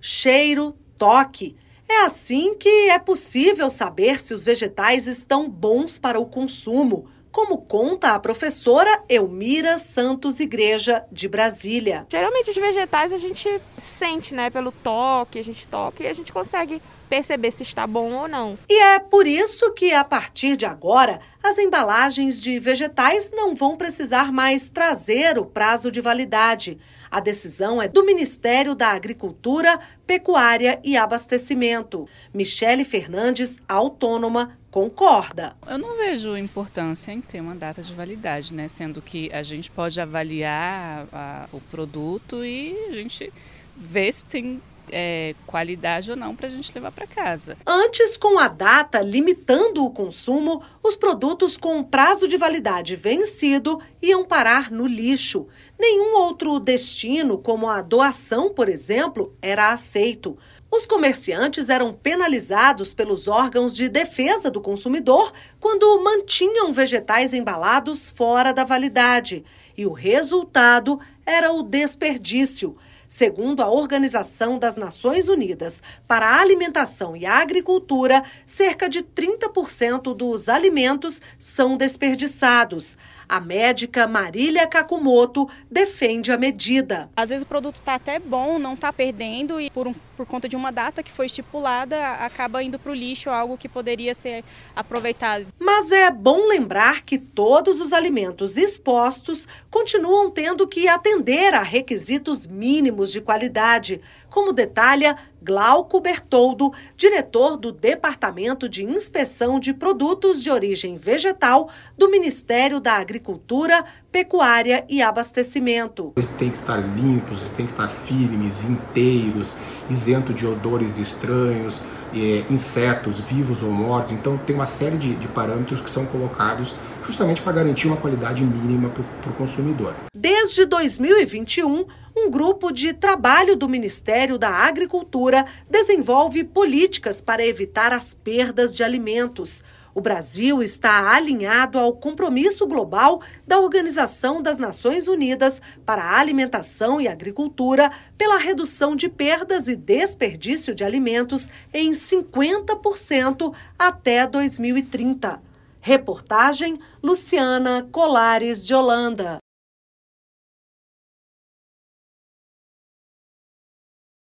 cheiro, toque. É assim que é possível saber se os vegetais estão bons para o consumo como conta a professora Elmira Santos Igreja, de Brasília. Geralmente os vegetais a gente sente, né, pelo toque, a gente toca e a gente consegue perceber se está bom ou não. E é por isso que a partir de agora, as embalagens de vegetais não vão precisar mais trazer o prazo de validade. A decisão é do Ministério da Agricultura pecuária e abastecimento. Michele Fernandes, autônoma, concorda. Eu não vejo importância em ter uma data de validade, né? Sendo que a gente pode avaliar a, o produto e a gente ver se tem é, qualidade ou não para a gente levar para casa. Antes, com a data limitando o consumo, os produtos com prazo de validade vencido iam parar no lixo. Nenhum outro destino, como a doação, por exemplo, era aceito. Os comerciantes eram penalizados pelos órgãos de defesa do consumidor quando mantinham vegetais embalados fora da validade. E o resultado era o desperdício. Segundo a Organização das Nações Unidas para a Alimentação e a Agricultura, cerca de 30% dos alimentos são desperdiçados. A médica Marília Kakumoto defende a medida. Às vezes o produto está até bom, não está perdendo e por, um, por conta de uma data que foi estipulada acaba indo para o lixo, algo que poderia ser aproveitado. Mas é bom lembrar que todos os alimentos expostos continuam tendo que atender a requisitos mínimos mínimos de qualidade, como detalha Glauco Bertoldo, diretor do Departamento de Inspeção de Produtos de Origem Vegetal do Ministério da Agricultura, Pecuária e Abastecimento. Eles têm que estar limpos, eles têm que estar firmes, inteiros, isento de odores estranhos, é, insetos vivos ou mortos. Então, tem uma série de, de parâmetros que são colocados justamente para garantir uma qualidade mínima para o consumidor. Desde 2021, um grupo de trabalho do Ministério da Agricultura Agricultura desenvolve políticas para evitar as perdas de alimentos. O Brasil está alinhado ao compromisso global da Organização das Nações Unidas para a Alimentação e Agricultura pela redução de perdas e desperdício de alimentos em 50% até 2030. Reportagem Luciana Colares de Holanda.